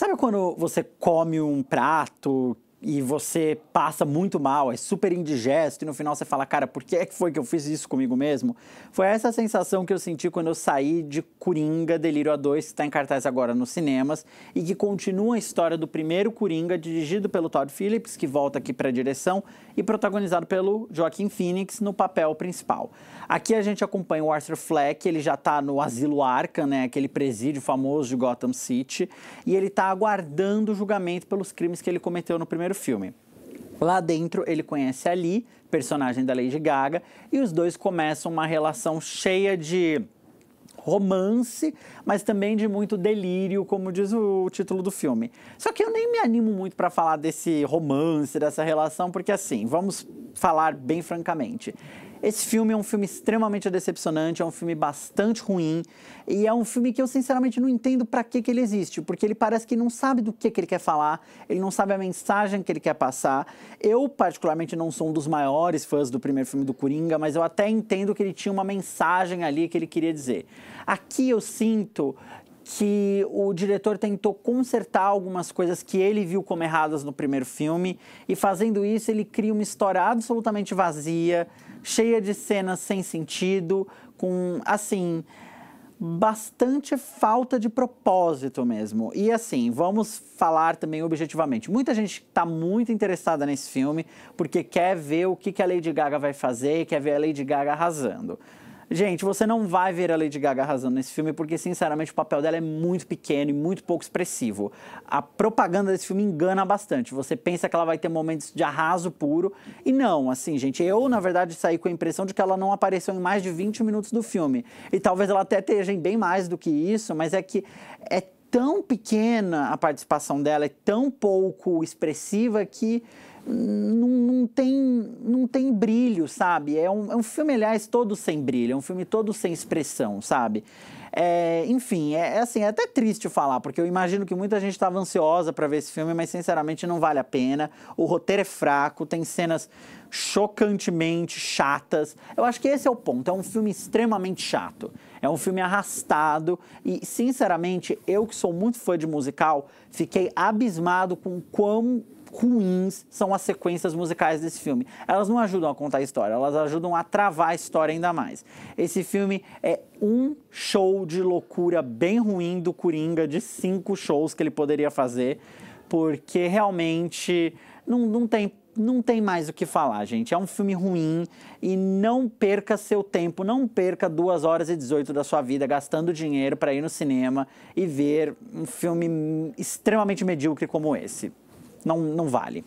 Sabe quando você come um prato e você passa muito mal, é super indigesto, e no final você fala, cara, por é que foi que eu fiz isso comigo mesmo? Foi essa sensação que eu senti quando eu saí de Coringa, Delírio A2, que está em cartaz agora nos cinemas, e que continua a história do primeiro Coringa, dirigido pelo Todd Phillips, que volta aqui para a direção, e protagonizado pelo Joaquim Phoenix no papel principal. Aqui a gente acompanha o Arthur Fleck, ele já está no Asilo Arkham, né, aquele presídio famoso de Gotham City, e ele está aguardando o julgamento pelos crimes que ele cometeu no primeiro primeiro filme. Lá dentro, ele conhece a Lee, personagem da Lady Gaga, e os dois começam uma relação cheia de romance, mas também de muito delírio, como diz o título do filme. Só que eu nem me animo muito para falar desse romance, dessa relação, porque assim, vamos falar bem francamente. Esse filme é um filme extremamente decepcionante, é um filme bastante ruim e é um filme que eu sinceramente não entendo para que, que ele existe, porque ele parece que não sabe do que, que ele quer falar, ele não sabe a mensagem que ele quer passar. Eu, particularmente, não sou um dos maiores fãs do primeiro filme do Coringa, mas eu até entendo que ele tinha uma mensagem ali que ele queria dizer. Aqui eu sinto que o diretor tentou consertar algumas coisas que ele viu como erradas no primeiro filme, e fazendo isso, ele cria uma história absolutamente vazia, cheia de cenas sem sentido, com assim bastante falta de propósito mesmo. E assim, vamos falar também objetivamente. Muita gente está muito interessada nesse filme porque quer ver o que, que a Lady Gaga vai fazer, quer ver a Lady Gaga arrasando. Gente, você não vai ver a Lady Gaga arrasando nesse filme porque, sinceramente, o papel dela é muito pequeno e muito pouco expressivo. A propaganda desse filme engana bastante. Você pensa que ela vai ter momentos de arraso puro e não, assim, gente. Eu, na verdade, saí com a impressão de que ela não apareceu em mais de 20 minutos do filme. E talvez ela até esteja em bem mais do que isso, mas é que é tão pequena a participação dela, é tão pouco expressiva que não, não, tem, não tem brilho, sabe? É um, é um filme, aliás, todo sem brilho, é um filme todo sem expressão, sabe? É, enfim, é, é, assim, é até triste falar, porque eu imagino que muita gente estava ansiosa para ver esse filme, mas sinceramente não vale a pena. O roteiro é fraco, tem cenas chocantemente chatas. Eu acho que esse é o ponto. É um filme extremamente chato. É um filme arrastado e, sinceramente, eu que sou muito fã de musical, fiquei abismado com quão ruins são as sequências musicais desse filme. Elas não ajudam a contar a história, elas ajudam a travar a história ainda mais. Esse filme é um show de loucura bem ruim do Coringa, de cinco shows que ele poderia fazer, porque realmente não, não tem não tem mais o que falar, gente. É um filme ruim e não perca seu tempo, não perca duas horas e 18 da sua vida gastando dinheiro para ir no cinema e ver um filme extremamente medíocre como esse não, não vale.